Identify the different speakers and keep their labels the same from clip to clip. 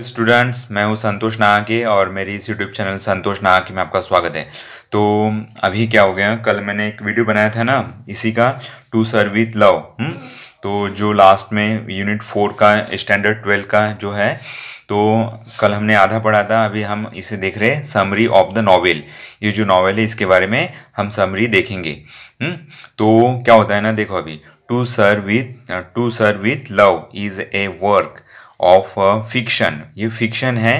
Speaker 1: Students मैं हूं संतोष नाहके और मेरी इस यूट्यूब चैनल संतोष नाहके में आपका स्वागत है तो अभी क्या हो गया कल मैंने एक वीडियो बनाया था ना इसी का टू विथ लव तो जो लास्ट में यूनिट फोर का स्टैंडर्ड ट्वेल्व का जो है तो कल हमने आधा पढ़ा था अभी हम इसे देख रहे हैं समरी ऑफ द नावल ये जो नावल है इसके बारे में हम समरी देखेंगे हुँ? हम्म? तो क्या होता है ना देखो अभी to sir with to sir with love is a work of fiction ये फिक्शन है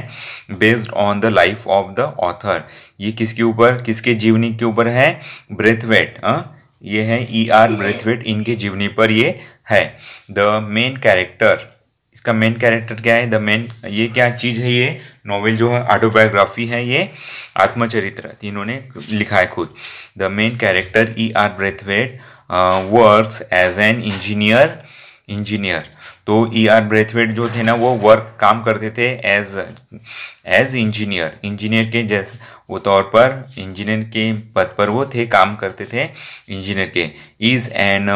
Speaker 1: based on the life of the author ये किसके ऊपर किसके जीवनी के ऊपर है ब्रेथवेट हाँ? ये है ई आर ब्रेथवेट इनके जीवनी पर ये है द मेन कैरेक्टर इसका मेन कैरेक्टर क्या है द मेन ये क्या चीज़ है ये नॉवेल जो है ऑटोबायोग्राफी है ये आत्मचरित्र इन्होंने लिखा है खुद the main character E R Braithwaite works as an engineer engineer तो ई आर ब्रेथवेट जो थे ना वो वर्क काम करते थे एज एज इंजीनियर इंजीनियर के जैसे वो तौर पर इंजीनियर के पद पर वो थे काम करते थे इंजीनियर के is an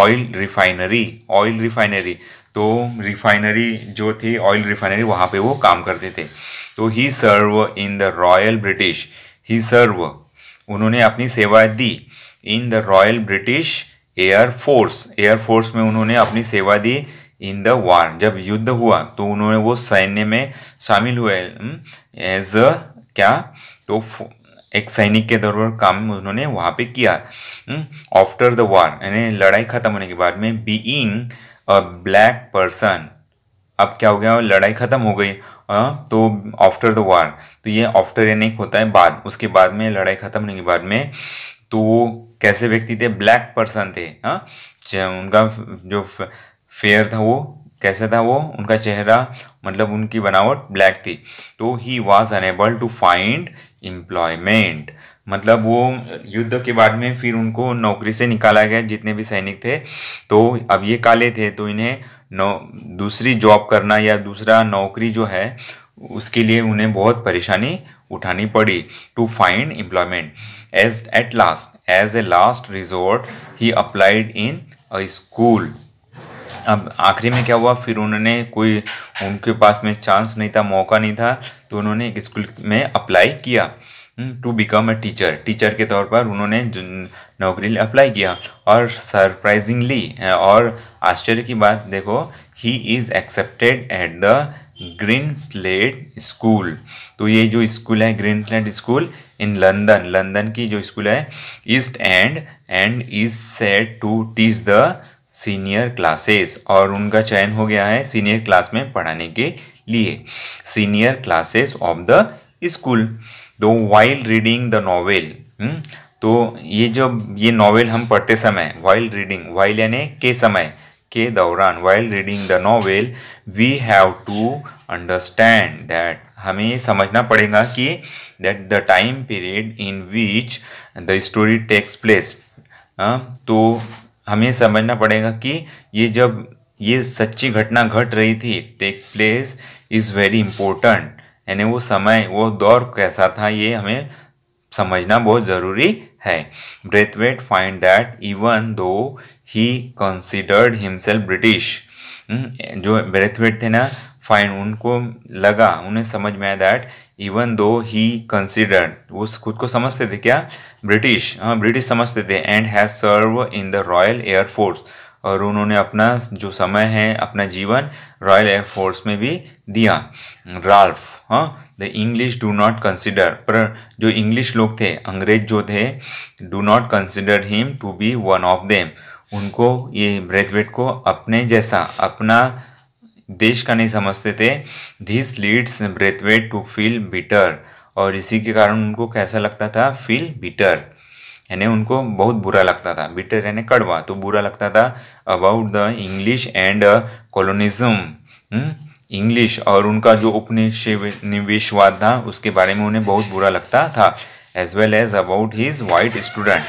Speaker 1: oil refinery oil refinery तो रिफाइनरी जो थी ऑयल रिफाइनरी वहाँ पे वो काम करते थे तो he serve in the royal British he serve उन्होंने अपनी सेवा दी in the royal British air force air force में उन्होंने अपनी सेवा दी इन द वार जब युद्ध हुआ तो उन्होंने वो सैन्य में शामिल हुए एज हम्म, अ क्या तो एक सैनिक के तौर पर काम उन्होंने वहाँ पे किया आफ्टर द वार यानी लड़ाई ख़त्म होने के बाद में बीइंग अ ब्लैक पर्सन अब क्या हो गया लड़ाई ख़त्म हो गई तो आफ्टर द वार तो ये आफ्टर यानी होता है बाद उसके बाद में लड़ाई ख़त्म होने के बाद में तो वो कैसे व्यक्ति थे ब्लैक पर्सन थे हाँ उनका जो फेयर था वो कैसे था वो उनका चेहरा मतलब उनकी बनावट ब्लैक थी तो he was unable to find employment मतलब वो युद्ध के बाद में फिर उनको नौकरी से निकाला गया जितने भी सैनिक थे तो अब ये काले थे तो इन्हें नौ दूसरी जॉब करना या दूसरा नौकरी जो है उसके लिए उन्हें बहुत परेशानी उठानी पड़ी to find employment as at last as a last resort he applied in a school अब आखिरी में क्या हुआ फिर उन्होंने कोई उनके पास में चांस नहीं था मौका नहीं था तो उन्होंने एक स्कूल में अप्लाई किया to become a teacher teacher के तौर पर उन्होंने नौकरी लिए अप्लाई किया और सरप्राइजिंगली और आश्चर्य की बात देखो he is accepted at the Green Slate School तो ये जो स्कूल है Green Slate School in London London की जो स्कूल है east end end is set to teach the senior classes और उनका चयन हो गया है सीनियर क्लास में पढ़ाने के लिए senior classes of the school दो वाइल्ड रीडिंग द नॉवेल तो ये जब ये नॉवेल हम पढ़ते समय वाइल्ड रीडिंग वाइल्ड यानी के समय के दौरान while reading the novel we have to understand that हमें समझना पड़ेगा कि that the time period in which the story takes place तो हमें समझना पड़ेगा कि ये जब ये सच्ची घटना घट रही थी take place is very important यानी वो समय वो दौर कैसा था ये हमें समझना बहुत ज़रूरी है Brathwaite find that even though he considered himself British hmm, जो ब्रेथवेट थे ना फाइन उनको लगा उन्हें समझ में आया that even though he considered वो खुद को समझते थे क्या ब्रिटिश हाँ ब्रिटिश समझते थे and has serve in the royal air force और उन्होंने अपना जो समय है अपना जीवन रॉयल एयरफोर्स में भी दिया राल्फ हाँ the English do not consider पर जो इंग्लिश लोग थे अंग्रेज जो थे do not consider him to be one of them उनको ये ब्रेथवेट को अपने जैसा अपना देश का नहीं समझते थे this leads Braithwaite to feel bitter और इसी के कारण उनको कैसा लगता था फील बिटर यानी उनको बहुत बुरा लगता था बिटर यानी कड़वा तो बुरा लगता था about the English and colonialism English और उनका जो निवेशवाद था उसके बारे में उन्हें बहुत बुरा लगता था as well as about his white student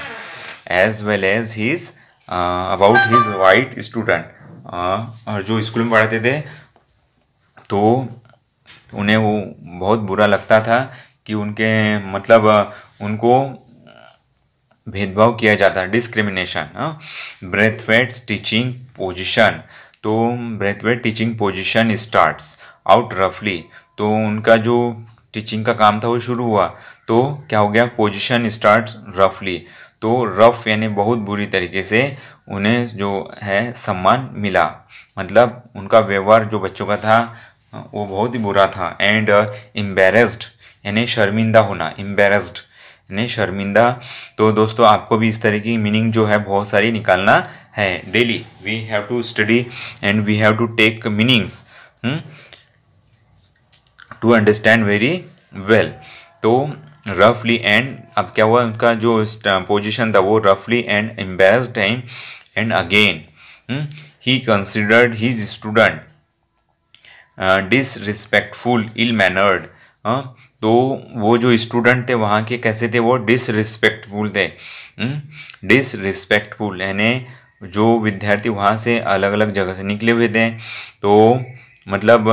Speaker 1: as well as his about his white student और जो स्कूल में पढ़ाते थे तो उन्हें वो बहुत बुरा लगता था कि उनके मतलब uh, उनको भेदभाव किया जाता है डिस्क्रिमिनेशन ब्रेथवेट टीचिंग पोजिशन तो Braithwaite teaching position starts out रफली तो उनका जो टीचिंग का काम था वो शुरू हुआ तो क्या हो गया पोजिशन स्टार्ट रफली तो रफ़ यानी बहुत बुरी तरीके से उन्हें जो है सम्मान मिला मतलब उनका व्यवहार जो बच्चों का था वो बहुत ही बुरा था एंड एम्बेरस्ड uh, यानी शर्मिंदा होना एम्बेरस्ड यानी शर्मिंदा तो दोस्तों आपको भी इस तरह की मीनिंग जो है बहुत सारी निकालना है daily we have to study and we have to take meanings to understand very well तो रफली एंड अब क्या हुआ उनका जो पोजिशन था वो रफली and embarrassed time and again he considered his student disrespectful ill mannered तो वो जो स्टूडेंट थे वहाँ के कैसे थे वो डिसरिस्पेक्टफुल थे डिसरिस्पेक्टफुल हम्म, यानी जो विद्यार्थी वहाँ से अलग अलग जगह से निकले हुए थे तो मतलब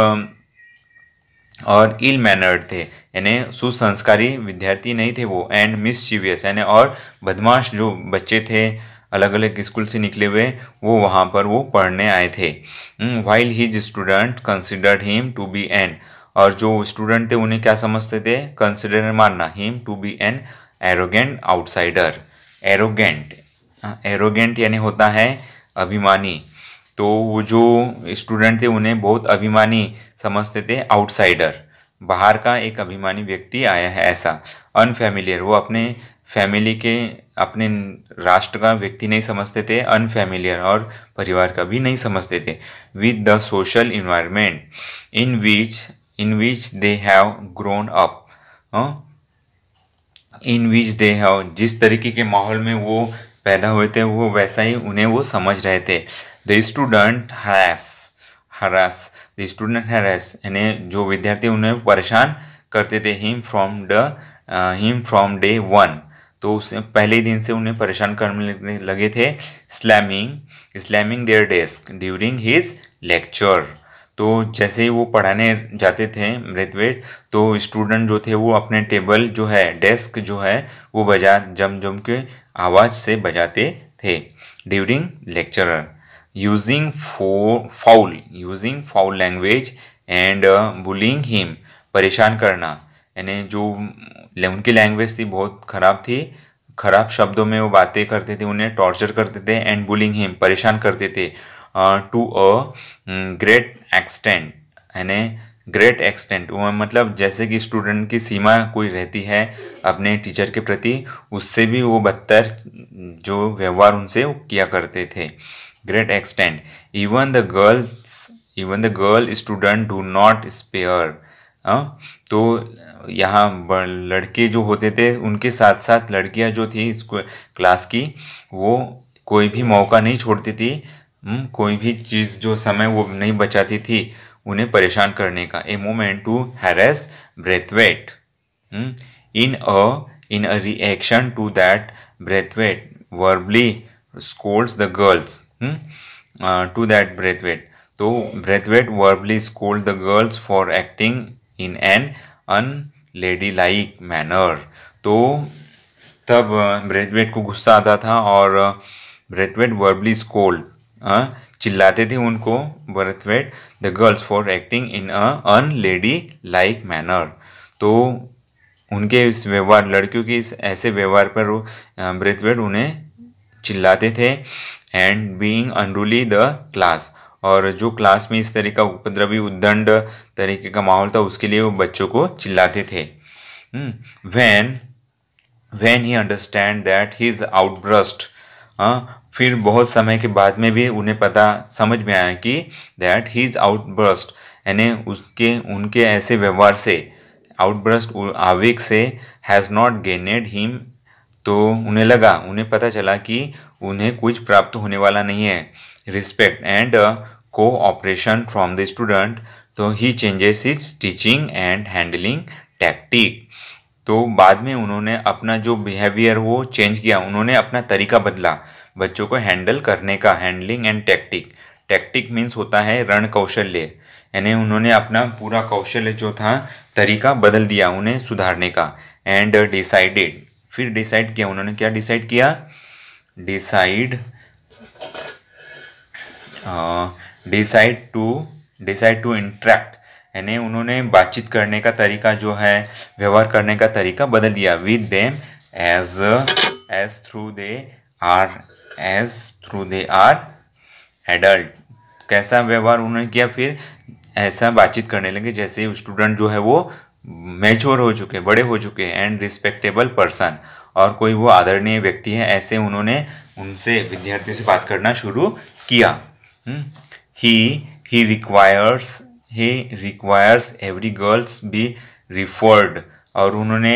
Speaker 1: और इल मैनर्ड थे यानी सुसंस्कारी विद्यार्थी नहीं थे वो एंड मिसचिवियस यानी और बदमाश जो बच्चे थे अलग अलग स्कूल से निकले हुए वो वहाँ पर वो पढ़ने आए थे while his student considered him to be an और जो स्टूडेंट थे उन्हें क्या समझते थे कंसिडर मानना him to be an arrogant outsider arrogant arrogant यानी होता है अभिमानी तो वो जो स्टूडेंट थे उन्हें बहुत अभिमानी समझते थे आउटसाइडर बाहर का एक अभिमानी व्यक्ति आया है ऐसा अनफेमिलियर वो अपने फैमिली के अपने राष्ट्र का व्यक्ति नहीं समझते थे अनफेमिलियर और परिवार का भी नहीं समझते थे with the social environment in which in which they have grown up in which they have जिस तरीके के माहौल में वो पैदा हुए थे वो वैसा ही उन्हें वो समझ रहे थे the student harass harass the student harass यानी जो विद्यार्थी उन्हें परेशान करते थे him from the him from day one तो उस पहले दिन से उन्हें परेशान करने लगे थे slamming slamming their desk during his lecture तो जैसे ही वो पढ़ाने जाते थे मृतवेट तो स्टूडेंट जो थे वो अपने टेबल जो है डेस्क जो है वो बजा जम जम के आवाज़ से बजाते थे ड्यूरिंग लेक्चरर using फो foul using foul language and uh, bullying him परेशान करना यानी जो उनकी लैंग्वेज थी बहुत ख़राब थी ख़राब शब्दों में वो बातें करते थे उन्हें टॉर्चर करते थे एंड बुलिंग हिम परेशान करते थे to a great extent mm, यानी ग्रेट एक्सटेंट वो मतलब जैसे कि स्टूडेंट की सीमा कोई रहती है अपने टीचर के प्रति उससे भी वो बदतर जो व्यवहार उनसे किया करते थे great extent. Even the girls, even the girl student do not spare. हाँ तो यहाँ लड़के जो होते थे उनके साथ साथ लड़कियाँ जो थी स्कूल क्लास की वो कोई भी मौका नहीं छोड़ती थी हम्म, कोई भी चीज़ जो समय वो नहीं बचाती थी उन्हें परेशान करने का a moment to harass Braithwaite in a in a reaction to that Braithwaite verbally scolds the girls to that Braithwaite तो Braithwaite verbally scold the girls for acting in an unladylike manner तो तब Brathwaite को गुस्सा आता था और Brathwaite verbally scold चिल्लाते थे उनको Braithwaite the girls for acting in a unladylike manner तो उनके इस व्यवहार लड़कियों के इस ऐसे व्यवहार पर ब्रेथवेट उन्हें चिल्लाते थे and being unruly the class और जो क्लास में इस तरह का उपद्रवी उद्दंड तरीके का माहौल था उसके लिए वो बच्चों को चिल्लाते थे when when he understand that he is outburst फिर बहुत समय के बाद में भी उन्हें पता समझ में आया कि दैट ही इज़ आउटब्रस्ट यानी उसके उनके ऐसे व्यवहार से आउटब्रस्ट आवेग से हैज़ नॉट गेनेड हिम तो उन्हें लगा उन्हें पता चला कि उन्हें कुछ प्राप्त होने वाला नहीं है respect and cooperation from the student तो he changes is teaching and handling tactic तो बाद में उन्होंने अपना जो बिहेवियर वो चेंज किया उन्होंने अपना तरीका बदला बच्चों को हैंडल करने का handling and tactic tactic means होता है रण कौशल्य यानी उन्होंने अपना पूरा कौशल्य जो था तरीका बदल दिया उन्हें सुधारने का एंड डिसाइडेड uh, फिर डिसाइड किया उन्होंने क्या डिसाइड किया decide decide to decide to interact यानी उन्होंने बातचीत करने का तरीका जो है व्यवहार करने का तरीका बदल दिया with them as as through they are as through they are adult कैसा व्यवहार उन्होंने किया फिर ऐसा बातचीत करने लगे जैसे स्टूडेंट जो है वो मैच्योर हो चुके बड़े हो चुके एंड रिस्पेक्टेबल पर्सन और कोई वो आदरणीय व्यक्ति हैं ऐसे उन्होंने उनसे विद्यार्थियों से बात करना शुरू किया he he requires he requires every girls be referred और उन्होंने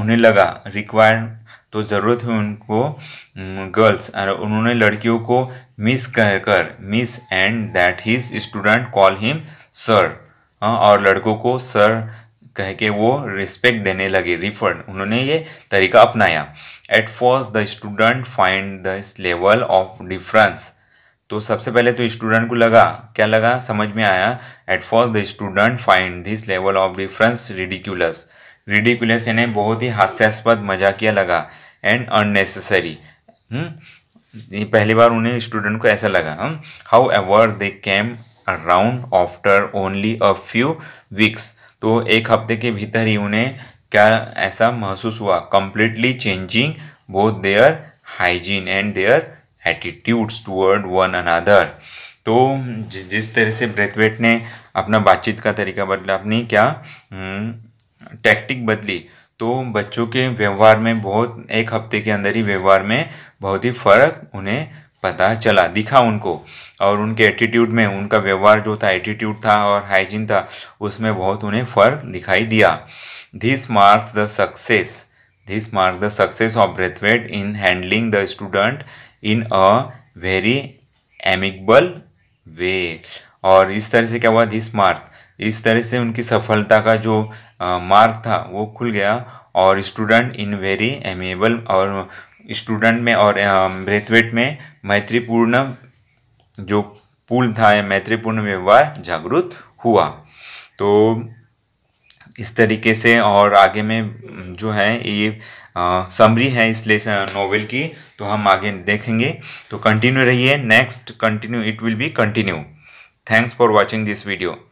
Speaker 1: उन्हें लगा रिक्वायर तो ज़रूरत है उनको गर्ल्स उन्होंने लड़कियों को मिस कहकर miss and that his student call him sir और लड़कों को सर कह के वो रिस्पेक्ट देने लगे रिफर्ड उन्होंने ये तरीका अपनाया at first the student find this level of difference तो सबसे पहले तो स्टूडेंट को लगा क्या लगा समझ में आया at first the student find this level of difference ridiculous ridiculous इन्हें बहुत ही हास्यास्पद मजाकिया लगा एंड अननेसेसरी हम्म? पहली बार उन्हें स्टूडेंट को ऐसा लगा however they came around after only a few weeks तो एक हफ्ते के भीतर ही उन्हें क्या ऐसा महसूस हुआ completely changing both their hygiene and their attitudes toward one another तो जिस तरह से ब्रेथवेट ने अपना बातचीत का तरीका बदला अपनी क्या टैक्टिक हम्म, बदली तो बच्चों के व्यवहार में बहुत एक हफ्ते के अंदर ही व्यवहार में बहुत ही फ़र्क उन्हें पता चला दिखा उनको और उनके एटीट्यूड में उनका व्यवहार जो था एटीट्यूड था और हाइजीन था उसमें बहुत उन्हें फ़र्क दिखाई दिया this marks the success this mark the success of Braithwaite in handling the student in a very amicable way और इस तरह से क्या हुआ धिस मार्क इस तरह से उनकी सफलता का जो मार्ग था वो खुल गया और स्टूडेंट इन वेरी एमिएबल और स्टूडेंट में और ब्रेथवेट um, में मैत्रीपूर्ण जो पुल था मैत्रीपूर्ण व्यवहार जागृत हुआ तो इस तरीके से और आगे में um, जो है ये समरी uh, है इसलिए नोवेल की तो हम आगे देखेंगे तो कंटिन्यू रहिए next continue it will be continue thanks for watching this video